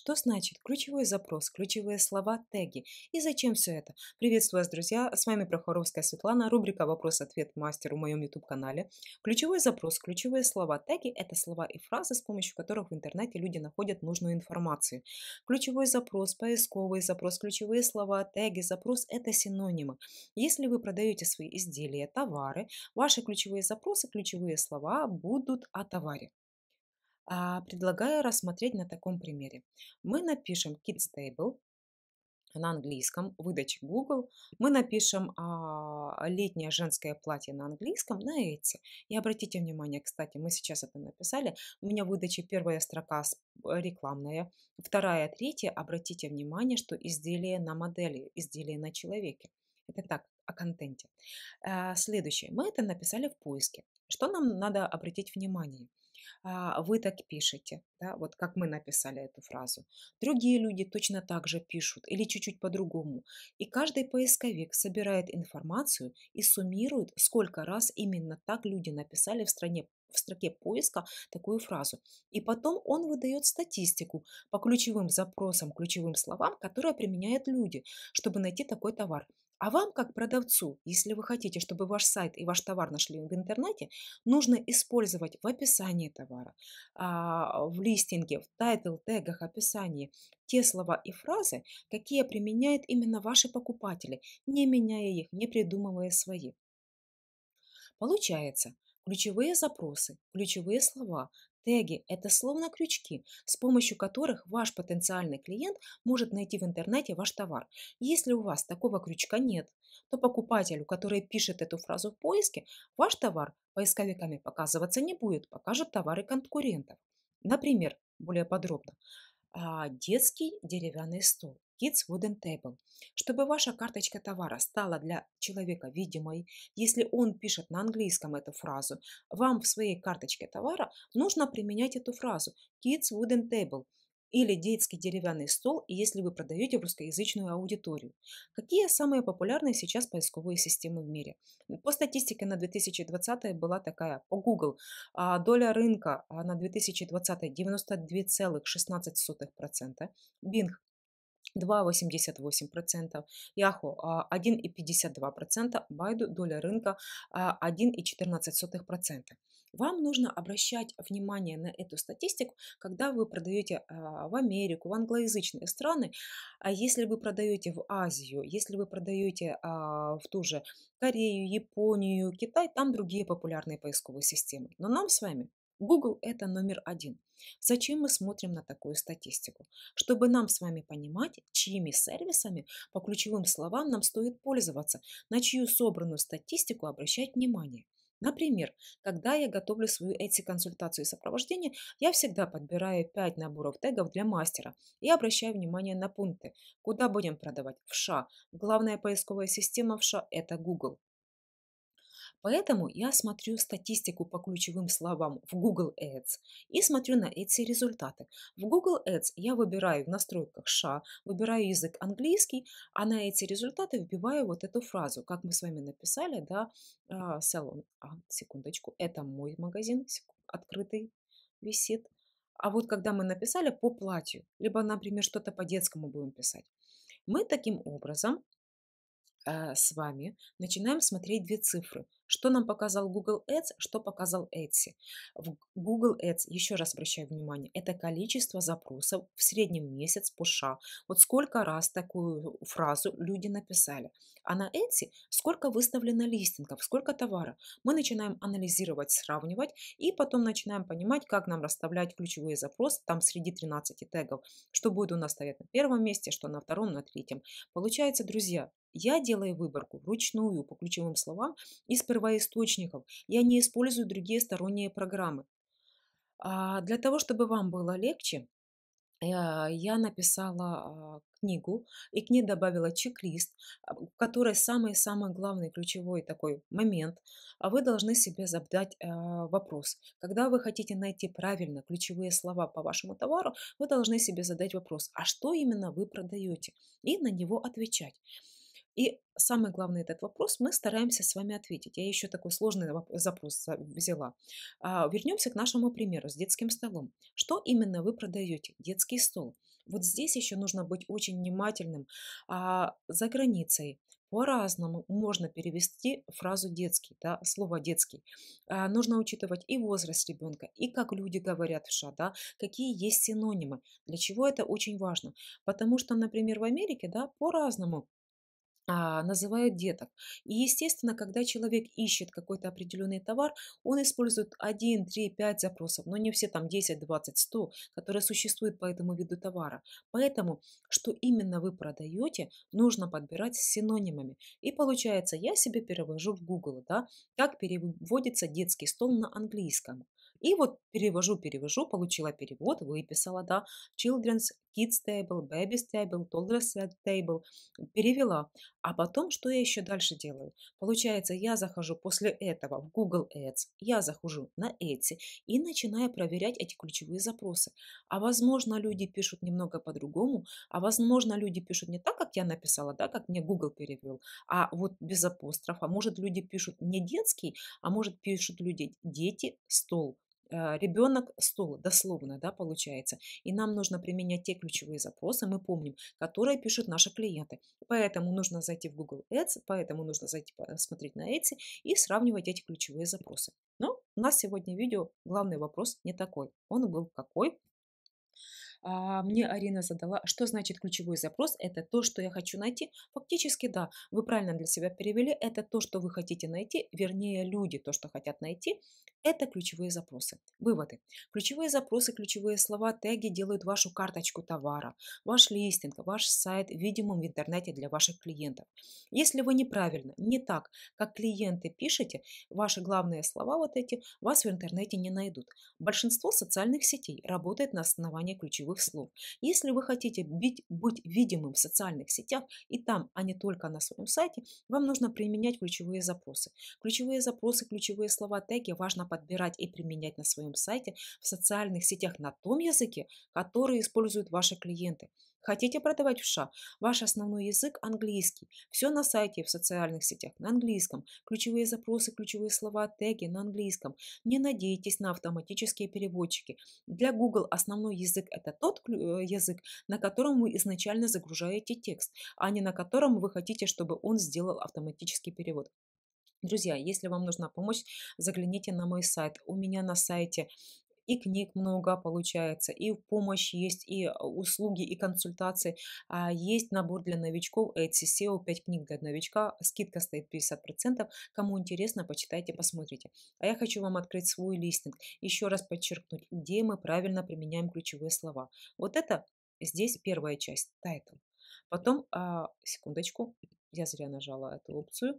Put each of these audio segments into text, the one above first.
Что значит ключевой запрос, ключевые слова, теги и зачем все это? Приветствую вас, друзья! С вами Прохоровская Светлана, рубрика «Вопрос-ответ Мастер в моем YouTube-канале. Ключевой запрос, ключевые слова, теги – это слова и фразы, с помощью которых в интернете люди находят нужную информацию. Ключевой запрос, поисковый запрос, ключевые слова, теги, запрос – это синонимы. Если вы продаете свои изделия, товары, ваши ключевые запросы, ключевые слова будут о товаре. А, предлагаю рассмотреть на таком примере. Мы напишем kids table на английском, выдачи Google, мы напишем а, летнее женское платье на английском на Etsy. И обратите внимание, кстати, мы сейчас это написали, у меня выдачи первая строка э, рекламная, вторая, третья, обратите внимание, что изделие на модели, изделие на человеке. Это так, о контенте. А, следующее, мы это написали в поиске. Что нам надо обратить внимание? А, вы так пишете, да, вот как мы написали эту фразу. Другие люди точно так же пишут или чуть-чуть по-другому. И каждый поисковик собирает информацию и суммирует, сколько раз именно так люди написали в стране в строке поиска такую фразу. И потом он выдает статистику по ключевым запросам, ключевым словам, которые применяют люди, чтобы найти такой товар. А вам, как продавцу, если вы хотите, чтобы ваш сайт и ваш товар нашли в интернете, нужно использовать в описании товара, а, в листинге, в тайтл, тегах, описании те слова и фразы, какие применяют именно ваши покупатели, не меняя их, не придумывая свои. Получается, ключевые запросы, ключевые слова, Теги – это словно крючки, с помощью которых ваш потенциальный клиент может найти в интернете ваш товар. Если у вас такого крючка нет, то покупателю, который пишет эту фразу в поиске, ваш товар поисковиками показываться не будет, покажут товары конкурентов. Например, более подробно, а, детский деревянный стол. Kids Wooden Table. Чтобы ваша карточка товара стала для человека видимой, если он пишет на английском эту фразу, вам в своей карточке товара нужно применять эту фразу Kids Wooden Table или детский деревянный стол, если вы продаете в русскоязычную аудиторию. Какие самые популярные сейчас поисковые системы в мире? По статистике на 2020 была такая по Google. А, доля рынка а, на 2020 92,16%, Bing 2,88%, Yahoo 1,52%, Байду доля рынка 1,14%. А, Вам нужно обращать внимание на эту статистику, когда вы продаете а, в Америку, в англоязычные страны, а если вы продаете в Азию, если вы продаете а, в ту же Корею, Японию, Китай, там другие популярные поисковые системы. Но нам с вами Google – это номер один. Зачем мы смотрим на такую статистику? Чтобы нам с вами понимать, чьими сервисами по ключевым словам нам стоит пользоваться, на чью собранную статистику обращать внимание. Например, когда я готовлю свою эти-консультацию и сопровождение, я всегда подбираю 5 наборов тегов для мастера и обращаю внимание на пункты, куда будем продавать. в США. Главная поисковая система в США – это Google. Поэтому я смотрю статистику по ключевым словам в Google Ads и смотрю на эти результаты. В Google Ads я выбираю в настройках ша, выбираю язык английский, а на эти результаты вбиваю вот эту фразу, как мы с вами написали, да, а, салон. А, секундочку, это мой магазин, открытый висит. А вот когда мы написали по платью, либо, например, что-то по детскому будем писать, мы таким образом а, с вами начинаем смотреть две цифры. Что нам показал Google Ads, что показал Etsy. В Google Ads, еще раз обращаю внимание, это количество запросов в среднем месяц по США. Вот сколько раз такую фразу люди написали. А на Etsy сколько выставлено листингов, сколько товара. Мы начинаем анализировать, сравнивать и потом начинаем понимать, как нам расставлять ключевые запросы там среди 13 тегов, что будет у нас стоять на первом месте, что на втором, на третьем. Получается, друзья, я делаю выборку вручную по ключевым словам из первого первоисточников, я не использую другие сторонние программы. А для того, чтобы вам было легче, я написала а, книгу и к ней добавила чек-лист, в а, которой самый-самый главный ключевой такой момент. А вы должны себе задать вопрос. Когда вы хотите найти правильно ключевые слова по вашему товару, вы должны себе задать вопрос, а что именно вы продаете, и на него отвечать. И самый главный этот вопрос мы стараемся с вами ответить. Я еще такой сложный запрос взяла. А, Вернемся к нашему примеру с детским столом. Что именно вы продаете? Детский стол. Вот здесь еще нужно быть очень внимательным. А, за границей по-разному можно перевести фразу детский, да, слово детский. А, нужно учитывать и возраст ребенка, и как люди говорят в США, да, какие есть синонимы. Для чего это очень важно? Потому что, например, в Америке, да, по-разному а, называют деток. И, естественно, когда человек ищет какой-то определенный товар, он использует 1, 3, 5 запросов, но не все там 10, 20, 100, которые существуют по этому виду товара. Поэтому, что именно вы продаете, нужно подбирать с синонимами. И получается, я себе перевожу в Google, да, как переводится детский стол на английском. И вот перевожу, перевожу, получила перевод, выписала, да, Children's Kids Table, Babies Table, Toddlers Table, перевела. А потом, что я еще дальше делаю? Получается, я захожу после этого в Google Ads, я захожу на Etsy и начинаю проверять эти ключевые запросы. А возможно, люди пишут немного по-другому, а возможно, люди пишут не так, как я написала, да, как мне Google перевел, а вот без апострофа. Может, люди пишут не детский, а может, пишут люди дети, стол, а, ребенок стол, дословно, да, получается. И нам нужно применять те ключевые запросы, мы помним, которые пишут наши клиенты. Поэтому нужно зайти в Google Ads, поэтому нужно зайти посмотреть на Etsy и сравнивать эти ключевые запросы. Но у нас сегодня видео, главный вопрос не такой. Он был какой? А, мне Арина задала, что значит ключевой запрос, это то, что я хочу найти. Фактически, да, вы правильно для себя перевели, это то, что вы хотите найти, вернее, люди то, что хотят найти, это ключевые запросы. Выводы. Ключевые запросы, ключевые слова, теги делают вашу карточку товара, ваш листинг, ваш сайт видимым в интернете для ваших клиентов. Если вы неправильно, не так, как клиенты пишете, ваши главные слова вот эти вас в интернете не найдут. Большинство социальных сетей работает на основании ключевых ключевых слов. Если вы хотите быть, быть видимым в социальных сетях и там, а не только на своем сайте, вам нужно применять ключевые запросы. Ключевые запросы, ключевые слова, теги важно подбирать и применять на своем сайте в социальных сетях на том языке, который используют ваши клиенты. Хотите продавать в США? Ваш основной язык – английский. Все на сайте и в социальных сетях на английском. Ключевые запросы, ключевые слова, теги на английском. Не надейтесь на автоматические переводчики. Для Google основной язык – это тот э, язык, на котором вы изначально загружаете текст, а не на котором вы хотите, чтобы он сделал автоматический перевод. Друзья, если вам нужна помощь, загляните на мой сайт. У меня на сайте и книг много получается, и помощь есть, и а, услуги, и консультации. А, есть набор для новичков Etsy SEO, 5 книг для новичка, скидка стоит 50%. Кому интересно, почитайте, посмотрите. А я хочу вам открыть свой листинг. Еще раз подчеркнуть, где мы правильно применяем ключевые слова. Вот это здесь первая часть, тайтл. Потом, а, секундочку, я зря нажала эту опцию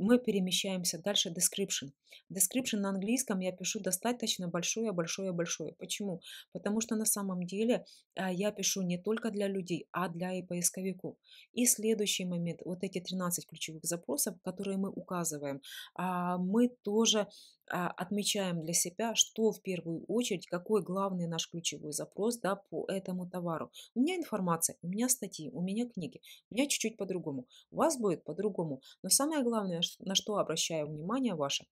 мы перемещаемся дальше description. Description на английском я пишу достаточно большое, большое, большое. Почему? Потому что на самом деле э, я пишу не только для людей, а для и поисковиков. И следующий момент, вот эти 13 ключевых запросов, которые мы указываем, а, мы тоже а, отмечаем для себя, что в первую очередь, какой главный наш ключевой запрос да, по этому товару. У меня информация, у меня статьи, у меня книги, у меня чуть-чуть по-другому. У вас будет по-другому. Но самое главное, на что обращаю внимание ваше,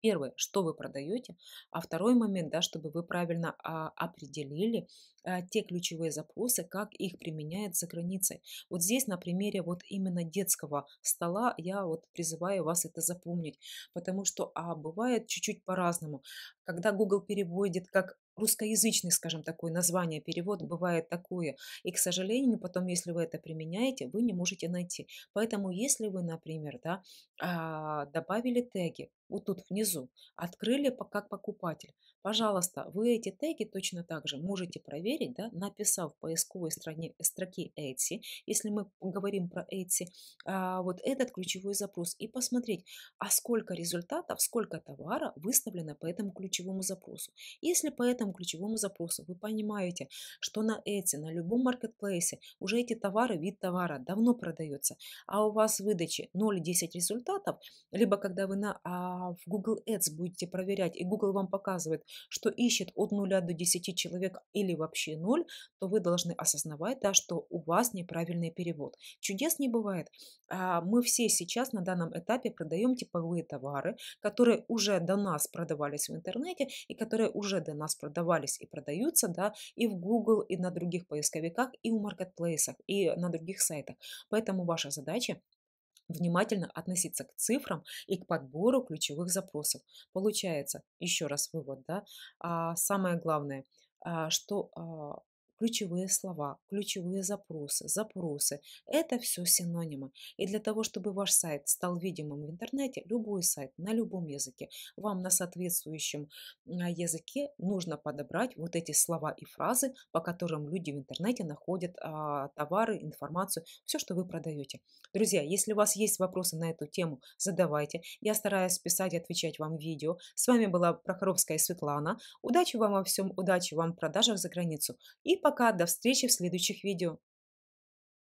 Первое, что вы продаете, а второй момент, да, чтобы вы правильно а, определили а, те ключевые запросы, как их применяют за границей. Вот здесь на примере вот именно детского стола я вот призываю вас это запомнить, потому что а, бывает чуть-чуть по-разному. Когда Google переводит как русскоязычный, скажем, такое название, перевод бывает такое. И, к сожалению, потом, если вы это применяете, вы не можете найти. Поэтому, если вы, например, да, а, добавили теги, вот тут внизу, открыли как покупатель, пожалуйста, вы эти теги точно так же можете проверить, да, написав в поисковой стране, строке Etsy, если мы говорим про Etsy, а, вот этот ключевой запрос, и посмотреть, а сколько результатов, сколько товара выставлено по этому ключевому запросу. Если по этому конкретному ключевому запросу. Вы понимаете, что на эти, на любом маркетплейсе уже эти товары, вид товара давно продается, а у вас выдачи 0-10 результатов, либо когда вы на, а, в Google Ads будете проверять, и Google вам показывает, что ищет от 0 до 10 человек или вообще 0, то вы должны осознавать, да, что у вас неправильный перевод. Чудес не бывает. А, мы все сейчас на данном этапе продаем типовые товары, которые уже до нас продавались в интернете и которые уже до нас продавались продавались и продаются, да, и в Google, и на других поисковиках, и в маркетплейсах, и на других сайтах. Поэтому ваша задача внимательно относиться к цифрам и к подбору ключевых запросов. Получается, еще раз вывод, да, а, самое главное, а, что а, ключевые слова, ключевые запросы, запросы. Это все синонимы. И для того, чтобы ваш сайт стал видимым в интернете, любой сайт на любом языке, вам на соответствующем а, языке нужно подобрать вот эти слова и фразы, по которым люди в интернете находят а, товары, информацию, все, что вы продаете. Друзья, если у вас есть вопросы на эту тему, задавайте. Я стараюсь писать и отвечать вам в видео. С вами была Прохоровская Светлана. Удачи вам во всем, удачи вам в продажах за границу. И пока пока, до встречи в следующих видео.